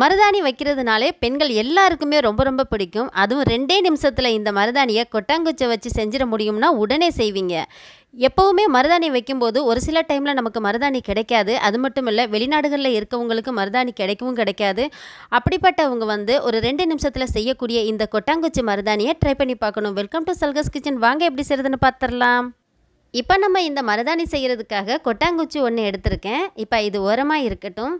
மருதாணி வைக்கிறதுனாலே பெண்கள் எல்லாருக்குமே ரொம்ப ரொம்ப பிடிக்கும் அதுவும் ரெண்டே நிமிஷத்தில் இந்த மருதாணியை கொட்டாங்குச்சை வச்சு செஞ்சிட முடியும்னா உடனே செய்வீங்க எப்போவுமே மருதாணி வைக்கும்போது ஒரு சில டைமில் நமக்கு மருதாணி கிடைக்காது அது மட்டும் இல்லை வெளிநாடுகளில் இருக்கவங்களுக்கு மருதாணி கிடைக்கவும் கிடைக்காது அப்படிப்பட்டவங்க வந்து ஒரு ரெண்டு நிமிஷத்தில் செய்யக்கூடிய இந்த கொட்டாங்குச்சி மருதாணியை ட்ரை பண்ணி பார்க்கணும் வெல்கம் டு சல்கஸ் கிச்சன் வாங்க எப்படி செய்கிறதுன்னு பார்த்துடலாம் இப்போ நம்ம இந்த மருதாணி செய்கிறதுக்காக கொட்டாங்குச்சி ஒன்று எடுத்திருக்கேன் இப்போ இது உரமாக இருக்கட்டும்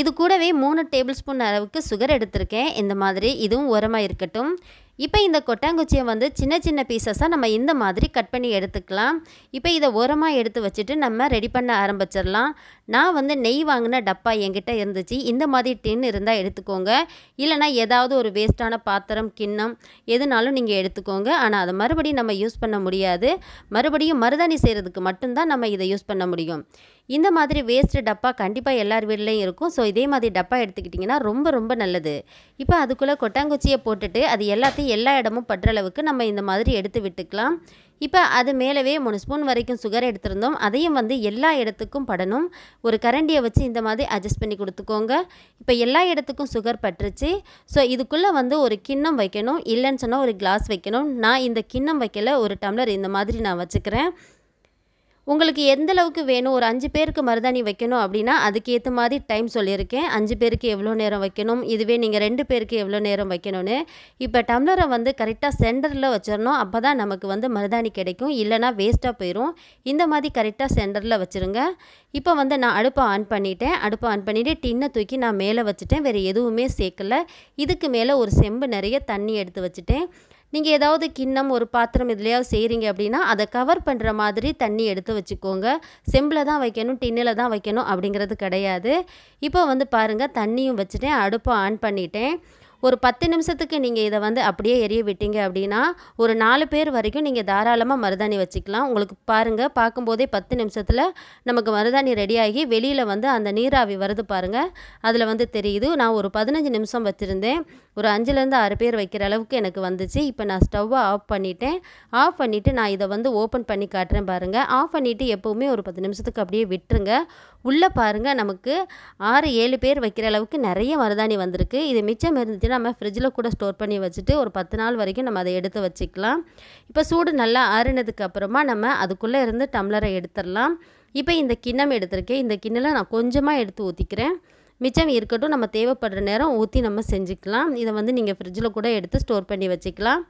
இது கூடவே மூணு டேபிள் ஸ்பூன் அளவுக்கு சுகர் எடுத்திருக்கேன் இந்த மாதிரி இதுவும் உரமாக இருக்கட்டும் இப்போ இந்த கொட்டாங்குச்சியை வந்து சின்ன சின்ன பீசஸாக நம்ம இந்த மாதிரி கட் பண்ணி எடுத்துக்கலாம் இப்போ இதை ஓரமாக எடுத்து வச்சுட்டு நம்ம ரெடி பண்ண ஆரம்பிச்சிடலாம் நான் வந்து நெய் வாங்கின டப்பா என்கிட்ட இருந்துச்சு இந்த மாதிரி டின் இருந்தால் எடுத்துக்கோங்க இல்லைனா ஏதாவது ஒரு வேஸ்ட்டான பாத்திரம் கிண்ணம் எதுனாலும் நீங்கள் எடுத்துக்கோங்க ஆனால் அதை மறுபடியும் நம்ம யூஸ் பண்ண முடியாது மறுபடியும் மருதாணி செய்கிறதுக்கு மட்டும்தான் நம்ம இதை யூஸ் பண்ண முடியும் இந்த மாதிரி வேஸ்ட்டு டப்பா கண்டிப்பாக எல்லார் வீட்லேயும் இருக்கும் ஸோ இதே மாதிரி டப்பா எடுத்துக்கிட்டிங்கன்னா ரொம்ப ரொம்ப நல்லது இப்போ அதுக்குள்ளே கொட்டாங்குச்சியை போட்டுட்டு அது எல்லாத்தையும் எல்லா இடமும் பற்ற அளவுக்கு நம்ம இந்த மாதிரி எடுத்து விட்டுக்கலாம் இப்போ அது மேலவே மூணு ஸ்பூன் வரைக்கும் சுகர் எடுத்திருந்தோம் அதையும் வந்து எல்லா இடத்துக்கும் படணும் ஒரு கரண்டியை வச்சு இந்த மாதிரி அட்ஜஸ்ட் பண்ணி கொடுத்துக்கோங்க இப்போ எல்லா இடத்துக்கும் சுகர் பட்டுருச்சு ஸோ இதுக்குள்ளே வந்து ஒரு கிண்ணம் வைக்கணும் இல்லைன்னு சொன்னால் ஒரு கிளாஸ் வைக்கணும் நான் இந்த கிண்ணம் வைக்கல ஒரு டம்ளர் இந்த மாதிரி நான் வச்சுக்கிறேன் உங்களுக்கு எந்த அளவுக்கு வேணும் ஒரு அஞ்சு பேருக்கு மருதாணி வைக்கணும் அப்படின்னா அதுக்கேற்ற மாதிரி டைம் சொல்லியிருக்கேன் அஞ்சு பேருக்கு எவ்வளோ நேரம் வைக்கணும் இதுவே நீங்கள் ரெண்டு பேருக்கு எவ்வளோ நேரம் வைக்கணும்னு இப்போ டம்ளரை வந்து கரெக்டாக சென்டரில் வச்சிடணும் அப்போ தான் நமக்கு வந்து மருதாணி கிடைக்கும் இல்லைனா வேஸ்ட்டாக போயிடும் இந்த மாதிரி கரெக்டாக சென்டரில் வச்சுருங்க இப்போ வந்து நான் அடுப்பை ஆன் பண்ணிட்டேன் அடுப்பை ஆன் பண்ணிவிட்டு டின்னை தூக்கி நான் மேலே வச்சுட்டேன் வேறு எதுவுமே சேர்க்கல இதுக்கு மேலே ஒரு செம்பு நிறைய தண்ணி எடுத்து வச்சுட்டேன் நீங்கள் ஏதாவது கிண்ணம் ஒரு பாத்திரம் இதுலையாவது செய்கிறீங்க அப்படின்னா அதை கவர் பண்ணுற மாதிரி தண்ணி எடுத்து வச்சுக்கோங்க செம்பில் தான் வைக்கணும் டின்னில் தான் வைக்கணும் அப்படிங்கிறது கிடையாது இப்போ வந்து பாருங்கள் தண்ணியும் வச்சுட்டேன் அடுப்பை ஆன் பண்ணிட்டேன் ஒரு பத்து நிமிஷத்துக்கு நீங்கள் இதை வந்து அப்படியே எரிய விட்டீங்க அப்படின்னா ஒரு நாலு பேர் வரைக்கும் நீங்கள் தாராளமாக மருதாணி வச்சுக்கலாம் உங்களுக்கு பாருங்கள் பார்க்கும்போதே பத்து நிமிஷத்தில் நமக்கு மருதாணி ரெடியாகி வெளியில் வந்து அந்த நீராவி வருது பாருங்கள் அதில் வந்து தெரியுது நான் ஒரு பதினஞ்சு நிமிஷம் வச்சுருந்தேன் ஒரு அஞ்சுலேருந்து ஆறு பேர் வைக்கிற அளவுக்கு எனக்கு வந்துச்சு இப்போ நான் ஸ்டவ்வை ஆஃப் பண்ணிட்டேன் ஆஃப் பண்ணிவிட்டு நான் இதை வந்து ஓப்பன் பண்ணி காட்டுறேன் பாருங்கள் ஆஃப் பண்ணிவிட்டு எப்போவுமே ஒரு பத்து நிமிஷத்துக்கு அப்படியே விட்டுருங்க உள்ளே பாருங்கள் நமக்கு ஆறு ஏழு பேர் வைக்கிற அளவுக்கு நிறைய மருதாணி வந்திருக்கு இது மிச்சம் இருந்துச்சுன்னா நம்ம ஃப்ரிட்ஜில் கூட ஸ்டோர் பண்ணி வச்சுட்டு ஒரு பத்து நாள் வரைக்கும் நம்ம அதை எடுத்து வச்சுக்கலாம் இப்போ சூடு நல்லா ஆறுனதுக்கு அப்புறமா நம்ம அதுக்குள்ளே இருந்து டம்ளரை எடுத்துடலாம் இப்போ இந்த கிண்ணம் எடுத்திருக்கேன் இந்த கிண்ணில் நான் கொஞ்சமாக எடுத்து ஊற்றிக்கிறேன் மிச்சம் இருக்கட்டும் நம்ம தேவைப்படுற நேரம் ஊற்றி நம்ம செஞ்சுக்கலாம் இதை வந்து நீங்கள் ஃப்ரிட்ஜில் கூட எடுத்து ஸ்டோர் பண்ணி வச்சுக்கலாம்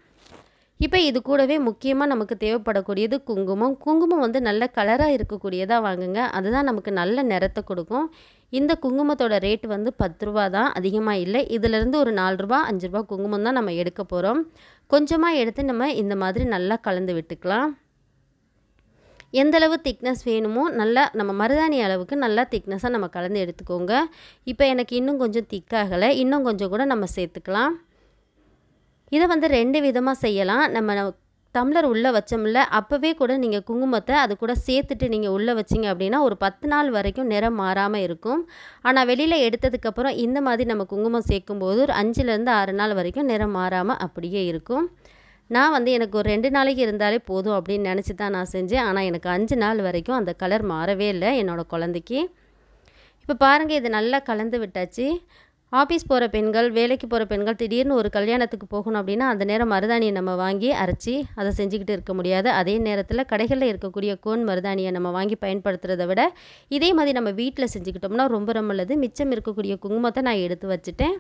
இப்போ இது கூடவே முக்கியமாக நமக்கு தேவைப்படக்கூடியது குங்குமம் குங்குமம் வந்து நல்ல கலராக இருக்கக்கூடியதாக வாங்குங்க அதுதான் நமக்கு நல்ல நிறத்தை கொடுக்கும் இந்த குங்குமத்தோட ரேட் வந்து பத்து ரூபா தான் அதிகமாக இல்லை இதிலேருந்து ஒரு நாலு ரூபா அஞ்சு ரூபா குங்குமம் தான் நம்ம எடுக்க போகிறோம் கொஞ்சமாக எடுத்து நம்ம இந்த மாதிரி நல்லா கலந்து விட்டுக்கலாம் எந்தளவு திக்னஸ் வேணுமோ நல்லா நம்ம மருதாணி அளவுக்கு நல்லா திக்னஸாக நம்ம கலந்து எடுத்துக்கோங்க இப்போ எனக்கு இன்னும் கொஞ்சம் திக்காகலை இன்னும் கொஞ்சம் கூட நம்ம சேர்த்துக்கலாம் இதை வந்து ரெண்டு விதமாக செய்யலாம் நம்ம தம்ளர் உள்ளே வச்சோம்ல அப்போவே கூட நீங்கள் குங்குமத்தை அது கூட சேர்த்துட்டு நீங்கள் உள்ளே வச்சிங்க அப்படின்னா ஒரு பத்து நாள் வரைக்கும் நிறம் மாறாமல் இருக்கும் ஆனால் வெளியில் எடுத்ததுக்கப்புறம் இந்த மாதிரி நம்ம குங்குமம் சேர்க்கும்போது ஒரு அஞ்சுலேருந்து ஆறு நாள் வரைக்கும் நிறம் மாறாமல் அப்படியே இருக்கும் நான் வந்து எனக்கு ஒரு ரெண்டு நாளைக்கு இருந்தாலே போதும் அப்படின்னு நினச்சி தான் நான் செஞ்சேன் ஆனால் எனக்கு அஞ்சு நாள் வரைக்கும் அந்த கலர் மாறவே இல்லை என்னோடய குழந்தைக்கு இப்போ பாருங்கள் இது நல்லா கலந்து விட்டாச்சு ஆஃபீஸ் போகிற பெண்கள் வேலைக்கு போகிற பெண்கள் திடீர்னு ஒரு கல்யாணத்துக்கு போகணும் அப்படின்னா அந்த நேரம் மருதாணியை நம்ம வாங்கி அரைச்சி அதை செஞ்சுக்கிட்டு இருக்க முடியாது அதே நேரத்தில் கடைகளில் இருக்கக்கூடிய கோன் மருதாணியை நம்ம வாங்கி பயன்படுத்துகிறத விட இதே மாதிரி நம்ம வீட்டில் செஞ்சுக்கிட்டோம்னா ரொம்ப ரொம்ப நல்லது மிச்சம் இருக்கக்கூடிய குங்குமத்தை நான் எடுத்து வச்சுட்டேன்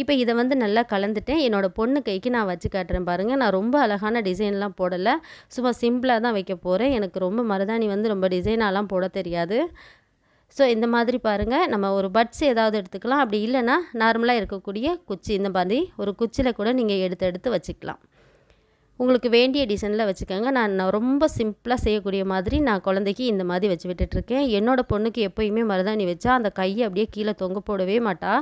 இப்போ இதை வந்து நல்லா கலந்துட்டேன் என்னோடய பொண்ணு கைக்கு நான் வச்சு காட்டுறேன் பாருங்கள் நான் ரொம்ப அழகான டிசைன்லாம் போடலை சும்மா சிம்பிளாக தான் வைக்க போகிறேன் எனக்கு ரொம்ப மருதாணி வந்து ரொம்ப டிசைனாலாம் போட தெரியாது ஸோ இந்த மாதிரி பாருங்கள் நம்ம ஒரு பட்ஸ் ஏதாவது எடுத்துக்கலாம் அப்படி இல்லைன்னா நார்மலாக இருக்கக்கூடிய குச்சி இந்த மாதிரி ஒரு குச்சியில் கூட நீங்கள் எடுத்து எடுத்து வச்சுக்கலாம் உங்களுக்கு வேண்டிய டிசைனில் வச்சுக்கோங்க நான் ரொம்ப சிம்பிளாக செய்யக்கூடிய மாதிரி நான் குழந்தைக்கு இந்த மாதிரி வச்சு விட்டுட்ருக்கேன் என்னோடய பொண்ணுக்கு எப்போயுமே மருதாணி வச்சா அந்த கையை அப்படியே கீழே தொங்க போடவே மாட்டா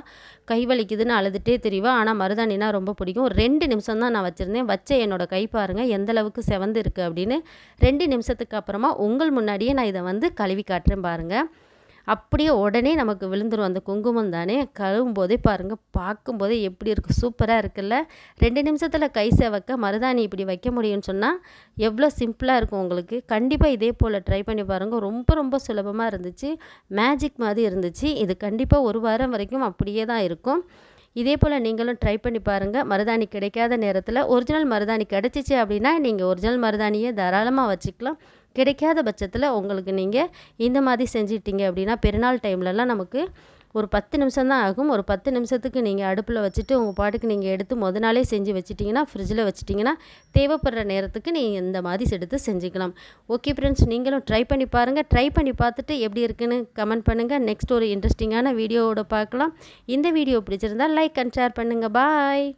கை வலிக்குதுன்னு அழுதுகிட்டே தெரியவா ஆனால் மருதாணினா ரொம்ப பிடிக்கும் ஒரு ரெண்டு நிமிஷம் தான் நான் வச்சுருந்தேன் வச்ச என்னோடய கை பாருங்கள் எந்த அளவுக்கு செவந்து இருக்குது அப்படின்னு ரெண்டு நிமிஷத்துக்கு அப்புறமா உங்கள் முன்னாடியே நான் இதை வந்து கழுவி காட்டுறேன் பாருங்கள் அப்படியே உடனே நமக்கு விழுந்துடும் அந்த குங்குமம் தானே கழுவும் போதே பாருங்கள் பார்க்கும்போதே எப்படி இருக்குது சூப்பராக இருக்குல்ல ரெண்டு நிமிஷத்தில் கை சேவக்க மருதாணி இப்படி வைக்க முடியும்னு சொன்னால் எவ்வளோ சிம்பிளாக இருக்கும் உங்களுக்கு கண்டிப்பாக இதே போல் ட்ரை பண்ணி பாருங்கள் ரொம்ப ரொம்ப சுலபமாக இருந்துச்சு மேஜிக் மாதிரி இருந்துச்சு இது கண்டிப்பாக ஒரு வாரம் வரைக்கும் அப்படியே தான் இருக்கும் இதே போல் நீங்களும் ட்ரை பண்ணி பாருங்கள் மருதாணி கிடைக்காத நேரத்தில் ஒரிஜினல் மருதாணி கிடச்சிச்சு அப்படின்னா நீங்கள் ஒரிஜினல் மருதாணியை தாராளமாக வச்சுக்கலாம் கிடைக்காத பட்சத்தில் உங்களுக்கு நீங்கள் இந்த மாதிரி செஞ்சிட்டிங்க அப்படின்னா பெருநாள் டைம்லலாம் நமக்கு ஒரு பத்து நிமிஷம் தான் ஆகும் ஒரு பத்து நிமிஷத்துக்கு நீங்கள் அடுப்பில் வச்சுட்டு உங்கள் பாட்டுக்கு நீங்கள் எடுத்து முத நாளே செஞ்சு வச்சிட்டிங்கன்னா ஃப்ரிட்ஜில் வச்சுட்டிங்கன்னா தேவைப்படுற நேரத்துக்கு நீங்கள் இந்த மாதிரி எடுத்து செஞ்சுக்கலாம் ஓகே ஃப்ரெண்ட்ஸ் நீங்களும் ட்ரை பண்ணி பாருங்கள் ட்ரை பண்ணி பார்த்துட்டு எப்படி இருக்குன்னு கமெண்ட் பண்ணுங்கள் நெக்ஸ்ட் ஒரு இன்ட்ரெஸ்டிங்கான வீடியோவோட பார்க்கலாம் இந்த வீடியோ பிடிச்சிருந்தால் லைக் அண்ட் ஷேர் பண்ணுங்கள் பாய்